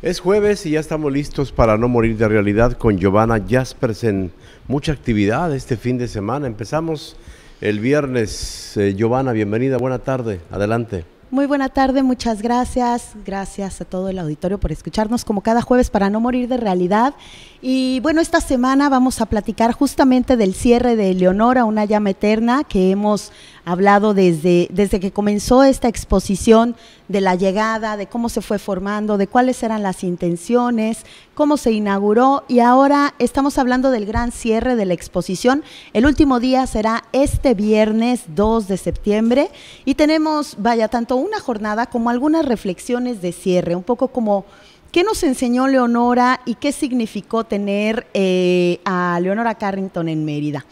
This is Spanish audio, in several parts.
Es jueves y ya estamos listos para no morir de realidad con Giovanna Jaspersen. Mucha actividad este fin de semana. Empezamos el viernes. Eh, Giovanna, bienvenida. Buena tarde. Adelante. Muy buena tarde, muchas gracias. Gracias a todo el auditorio por escucharnos como cada jueves para no morir de realidad. Y bueno, esta semana vamos a platicar justamente del cierre de Leonora, una llama eterna que hemos hablado desde, desde que comenzó esta exposición de la llegada, de cómo se fue formando, de cuáles eran las intenciones, cómo se inauguró y ahora estamos hablando del gran cierre de la exposición. El último día será este viernes 2 de septiembre y tenemos, vaya, tanto una jornada como algunas reflexiones de cierre, un poco como... ¿Qué nos enseñó Leonora y qué significó tener eh, a Leonora Carrington en Mérida?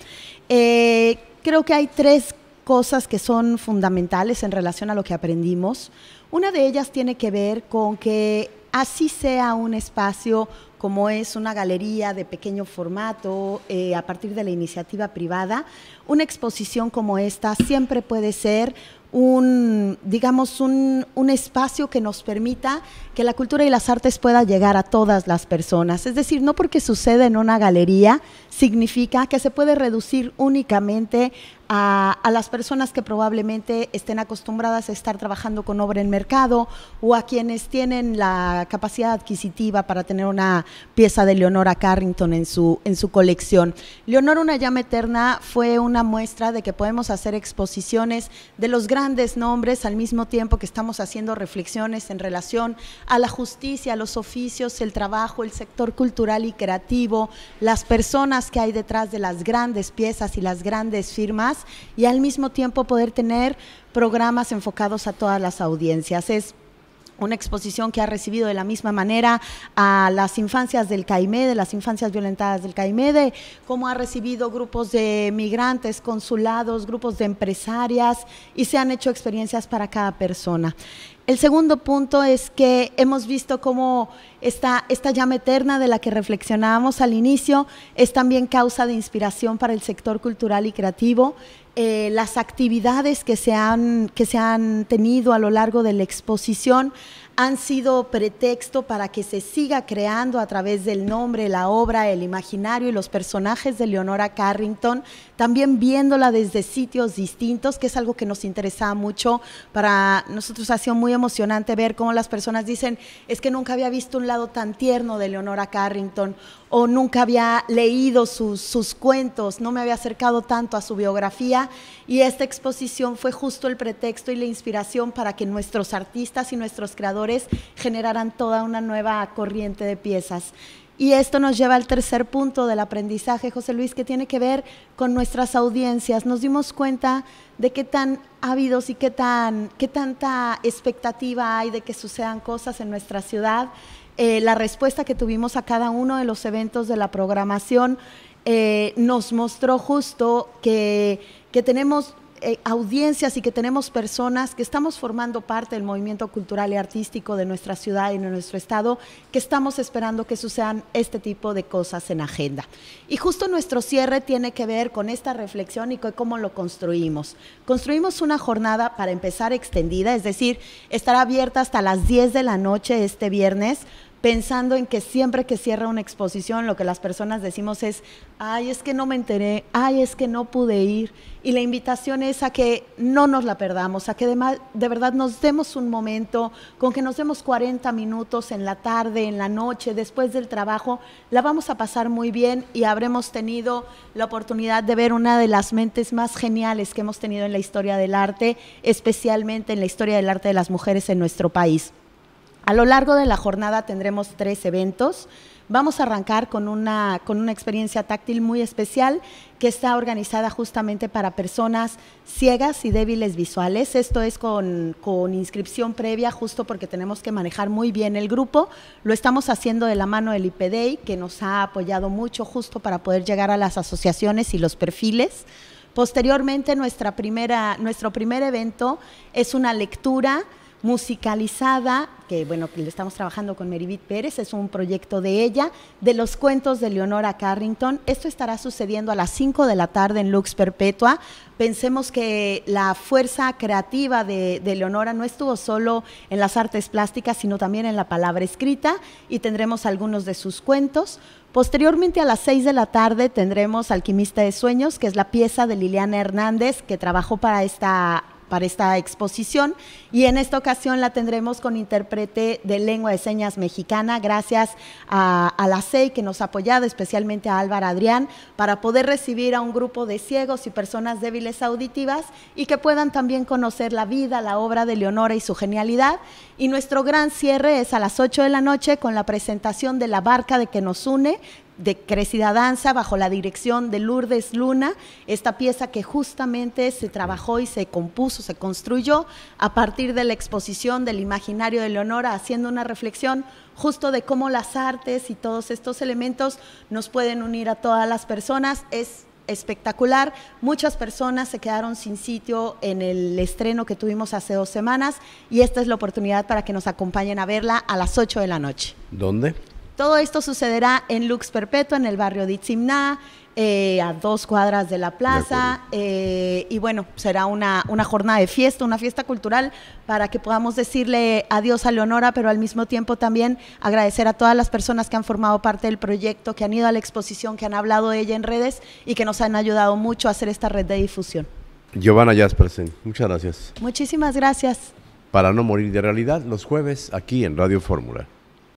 Eh, creo que hay tres cosas que son fundamentales en relación a lo que aprendimos. Una de ellas tiene que ver con que así sea un espacio como es una galería de pequeño formato eh, a partir de la iniciativa privada, una exposición como esta siempre puede ser un, digamos, un, un, espacio que nos permita que la cultura y las artes pueda llegar a todas las personas. Es decir, no porque suceda en una galería significa que se puede reducir únicamente a, las personas que probablemente estén acostumbradas a estar trabajando con obra en mercado o a quienes tienen la capacidad adquisitiva para tener una pieza de Leonora Carrington en su, en su colección. Leonora Una llama eterna fue una muestra de que podemos hacer exposiciones de los grandes nombres al mismo tiempo que estamos haciendo reflexiones en relación a la justicia, a los oficios, el trabajo, el sector cultural y creativo, las personas que hay detrás de las grandes piezas y las grandes firmas y al mismo tiempo poder tener programas enfocados a todas las audiencias. Es una exposición que ha recibido de la misma manera a las infancias del Caimé, de las infancias violentadas del Caimé, de cómo ha recibido grupos de migrantes, consulados, grupos de empresarias y se han hecho experiencias para cada persona. El segundo punto es que hemos visto cómo esta llama eterna de la que reflexionábamos al inicio es también causa de inspiración para el sector cultural y creativo. Eh, las actividades que se, han, que se han tenido a lo largo de la exposición han sido pretexto para que se siga creando a través del nombre, la obra, el imaginario y los personajes de Leonora Carrington, también viéndola desde sitios distintos, que es algo que nos interesaba mucho. Para nosotros ha sido muy emocionante ver cómo las personas dicen, es que nunca había visto un lado tan tierno de Leonora Carrington o nunca había leído sus, sus cuentos, no me había acercado tanto a su biografía y esta exposición fue justo el pretexto y la inspiración para que nuestros artistas y nuestros creadores generarán toda una nueva corriente de piezas. Y esto nos lleva al tercer punto del aprendizaje, José Luis, que tiene que ver con nuestras audiencias. Nos dimos cuenta de qué tan ávidos y qué, tan, qué tanta expectativa hay de que sucedan cosas en nuestra ciudad. Eh, la respuesta que tuvimos a cada uno de los eventos de la programación eh, nos mostró justo que, que tenemos eh, audiencias y que tenemos personas que estamos formando parte del movimiento cultural y artístico de nuestra ciudad y de nuestro estado, que estamos esperando que sucedan este tipo de cosas en agenda. Y justo nuestro cierre tiene que ver con esta reflexión y cómo lo construimos. Construimos una jornada para empezar extendida, es decir, estará abierta hasta las 10 de la noche este viernes pensando en que siempre que cierra una exposición lo que las personas decimos es, ay, es que no me enteré, ay, es que no pude ir. Y la invitación es a que no nos la perdamos, a que de, verdad nos demos un momento, con que nos demos 40 minutos en la tarde, en la noche, después del trabajo, la vamos a pasar muy bien y habremos tenido la oportunidad de ver una de las mentes más geniales que hemos tenido en la historia del arte, especialmente en la historia del arte de las mujeres en nuestro país. A lo largo de la jornada tendremos tres eventos. Vamos a arrancar con una, con una experiencia táctil muy especial que está organizada justamente para personas ciegas y débiles visuales. Esto es con, inscripción previa, justo porque tenemos que manejar muy bien el grupo. Lo estamos haciendo de la mano del IPDEI, que nos ha apoyado mucho justo para poder llegar a las asociaciones y los perfiles. Posteriormente, nuestra primera, nuestro primer evento es una lectura musicalizada, que bueno, que le estamos trabajando con Merivit Pérez, es un proyecto de ella, de los cuentos de Leonora Carrington. Esto estará sucediendo a las 5 de la tarde en Lux Perpetua. Pensemos que la fuerza creativa de, de Leonora no estuvo solo en las artes plásticas, sino también en la palabra escrita y tendremos algunos de sus cuentos. Posteriormente a las 6 de la tarde tendremos Alquimista de Sueños, que es la pieza de Liliana Hernández que trabajó para esta para esta exposición y en esta ocasión la tendremos con intérprete de lengua de señas mexicana, gracias a, la CEI que nos ha apoyado, especialmente a Álvaro Adrián, para poder recibir a un grupo de ciegos y personas débiles auditivas y que puedan también conocer la vida, la obra de Leonora y su genialidad. Y nuestro gran cierre es a las 8 de la noche con la presentación de La Barca de que nos une, de Crecida Danza bajo la dirección de Lourdes Luna, esta pieza que justamente se trabajó y se compuso, se construyó a partir de la exposición del imaginario de Leonora, haciendo una reflexión justo de cómo las artes y todos estos elementos nos pueden unir a todas las personas. Es espectacular. Muchas personas se quedaron sin sitio en el estreno que tuvimos hace dos semanas y esta es la oportunidad para que nos acompañen a verla a las 8 de la noche. ¿Dónde? Todo esto sucederá en Lux Perpetua, en el barrio de Itzimná, eh, a dos cuadras de la plaza. Eh, y bueno, será una, una, jornada de fiesta, una fiesta cultural para que podamos decirle adiós a Leonora, pero al mismo tiempo también agradecer a todas las personas que han formado parte del proyecto, que han ido a la exposición, que han hablado de ella en redes y que nos han ayudado mucho a hacer esta red de difusión. Giovanna Jaspersen, muchas gracias. Muchísimas gracias. Para no morir de realidad, los jueves aquí en Radio Fórmula.